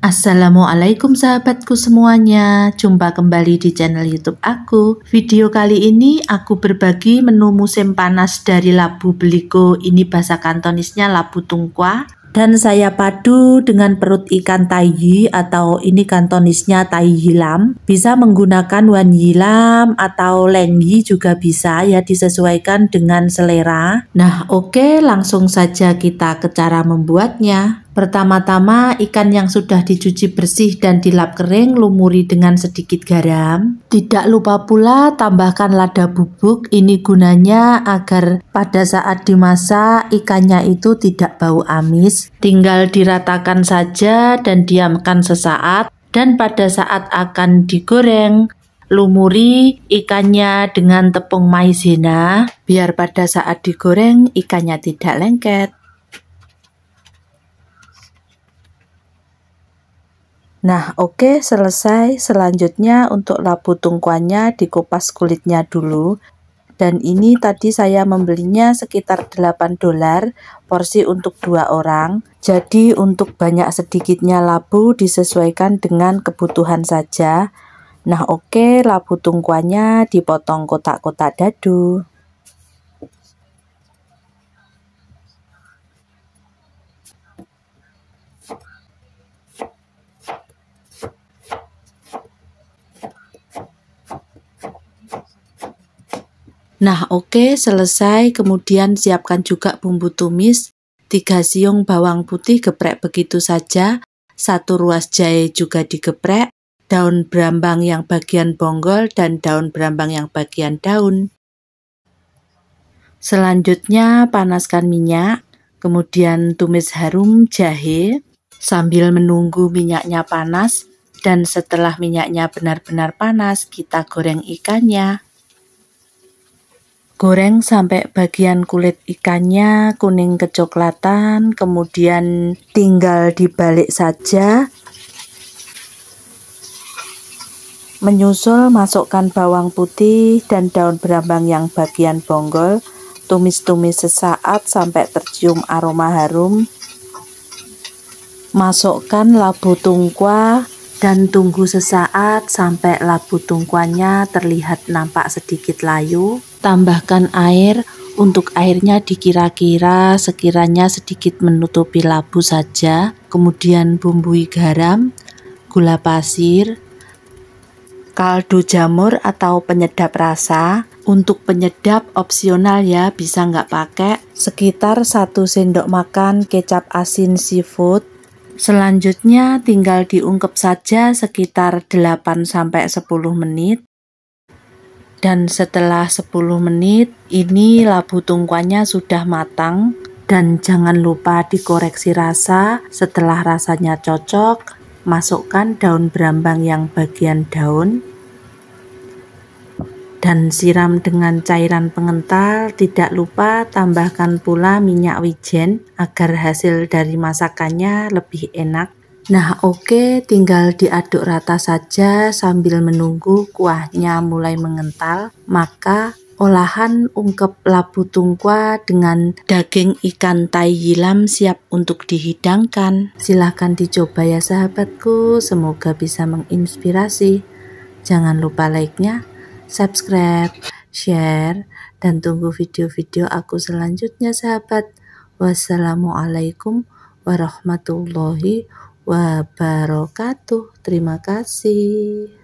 Assalamualaikum sahabatku semuanya, jumpa kembali di channel youtube aku Video kali ini aku berbagi menu musim panas dari labu beliko Ini bahasa kantonisnya labu tungkwa Dan saya padu dengan perut ikan taiyi atau ini kantonisnya tai hilam Bisa menggunakan wan hilam atau lengyi juga bisa ya disesuaikan dengan selera Nah oke langsung saja kita ke cara membuatnya Pertama-tama, ikan yang sudah dicuci bersih dan dilap kering lumuri dengan sedikit garam. Tidak lupa pula tambahkan lada bubuk. Ini gunanya agar pada saat dimasak ikannya itu tidak bau amis. Tinggal diratakan saja dan diamkan sesaat. Dan pada saat akan digoreng, lumuri ikannya dengan tepung maizena biar pada saat digoreng ikannya tidak lengket. Nah oke okay, selesai selanjutnya untuk labu tungkuannya dikupas kulitnya dulu dan ini tadi saya membelinya sekitar 8 dolar porsi untuk dua orang jadi untuk banyak sedikitnya labu disesuaikan dengan kebutuhan saja Nah oke okay, labu tungkuannya dipotong kotak-kotak dadu Nah oke okay, selesai kemudian siapkan juga bumbu tumis, 3 siung bawang putih geprek begitu saja, satu ruas jahe juga digeprek, daun berambang yang bagian bonggol dan daun berambang yang bagian daun. Selanjutnya panaskan minyak, kemudian tumis harum jahe sambil menunggu minyaknya panas dan setelah minyaknya benar-benar panas kita goreng ikannya goreng sampai bagian kulit ikannya kuning kecoklatan, kemudian tinggal dibalik saja. Menyusul masukkan bawang putih dan daun berambang yang bagian bonggol, tumis-tumis sesaat sampai tercium aroma harum. Masukkan labu tungkwa dan tunggu sesaat sampai labu tungkuannya terlihat nampak sedikit layu. Tambahkan air untuk airnya dikira-kira sekiranya sedikit menutupi labu saja. Kemudian bumbui garam, gula pasir, kaldu jamur atau penyedap rasa. Untuk penyedap opsional ya, bisa nggak pakai. Sekitar 1 sendok makan kecap asin seafood. Selanjutnya tinggal diungkep saja sekitar 8-10 menit. Dan setelah 10 menit, ini labu tungkuannya sudah matang. Dan jangan lupa dikoreksi rasa. Setelah rasanya cocok, masukkan daun berambang yang bagian daun dan siram dengan cairan pengental. Tidak lupa tambahkan pula minyak wijen agar hasil dari masakannya lebih enak. Nah oke tinggal diaduk rata saja sambil menunggu kuahnya mulai mengental maka olahan ungkep labu tungkwa dengan daging ikan tai hilam siap untuk dihidangkan. Silahkan dicoba ya sahabatku, semoga bisa menginspirasi. Jangan lupa like-nya, subscribe, share, dan tunggu video-video aku selanjutnya sahabat. Wassalamualaikum warahmatullahi wabarakatuh wabarakatuh. Terima kasih.